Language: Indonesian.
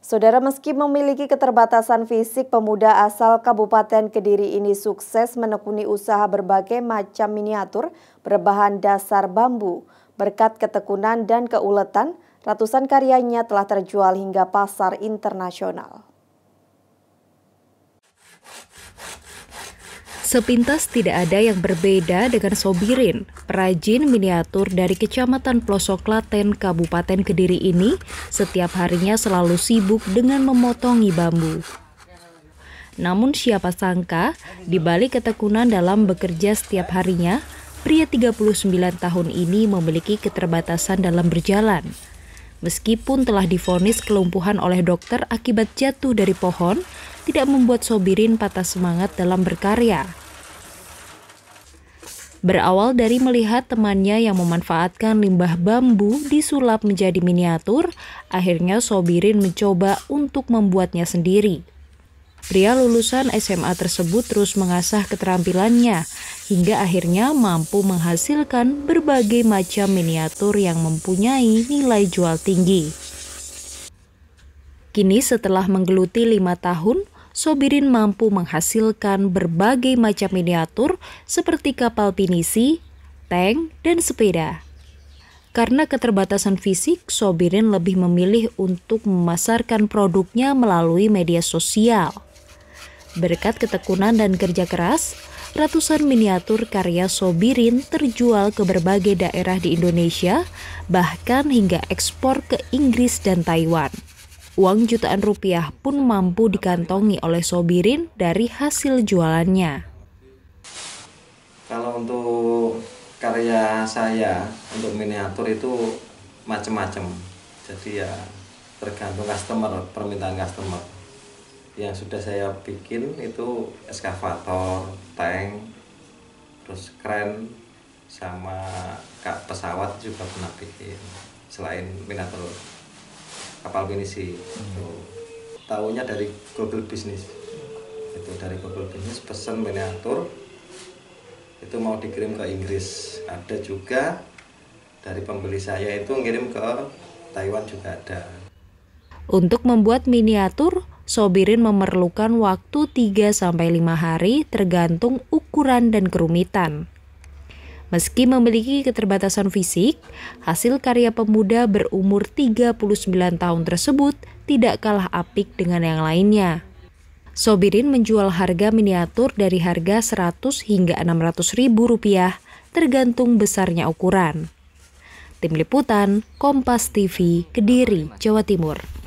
Saudara meski memiliki keterbatasan fisik, pemuda asal Kabupaten Kediri ini sukses menekuni usaha berbagai macam miniatur berbahan dasar bambu. Berkat ketekunan dan keuletan, ratusan karyanya telah terjual hingga pasar internasional. Sepintas tidak ada yang berbeda dengan Sobirin, perajin miniatur dari Kecamatan Pelosok Klaten, Kabupaten Kediri ini setiap harinya selalu sibuk dengan memotongi bambu. Namun siapa sangka, di balik ketekunan dalam bekerja setiap harinya, pria 39 tahun ini memiliki keterbatasan dalam berjalan. Meskipun telah difonis kelumpuhan oleh dokter akibat jatuh dari pohon, tidak membuat Sobirin patah semangat dalam berkarya. Berawal dari melihat temannya yang memanfaatkan limbah bambu disulap menjadi miniatur, akhirnya Sobirin mencoba untuk membuatnya sendiri. Pria lulusan SMA tersebut terus mengasah keterampilannya hingga akhirnya mampu menghasilkan berbagai macam miniatur yang mempunyai nilai jual tinggi. Kini setelah menggeluti lima tahun, Sobirin mampu menghasilkan berbagai macam miniatur seperti kapal pinisi, tank, dan sepeda. Karena keterbatasan fisik, Sobirin lebih memilih untuk memasarkan produknya melalui media sosial. Berkat ketekunan dan kerja keras, ratusan miniatur karya Sobirin terjual ke berbagai daerah di Indonesia, bahkan hingga ekspor ke Inggris dan Taiwan. Uang jutaan rupiah pun mampu dikantongi oleh Sobirin dari hasil jualannya. Kalau untuk karya saya, untuk miniatur itu macam-macam. Jadi ya tergantung customer, permintaan customer yang sudah saya bikin itu eskavator, tank, terus kren, sama kak pesawat juga pernah bikin. Selain minator kapal pinisi, gitu. hmm. itu tahunya dari Google bisnis Itu dari Google bisnis pesan miniatur itu mau dikirim ke Inggris. Ada juga dari pembeli saya itu ngirim ke Taiwan juga ada. Untuk membuat miniatur, sobirin memerlukan waktu 3-5 hari tergantung ukuran dan kerumitan. Meski memiliki keterbatasan fisik, hasil karya pemuda berumur 39 tahun tersebut tidak kalah apik dengan yang lainnya. Sobirin menjual harga miniatur dari harga 100 hingga 600 ribu rupiah tergantung besarnya ukuran. Tim Liputan, Kompas TV, Kediri, Jawa Timur.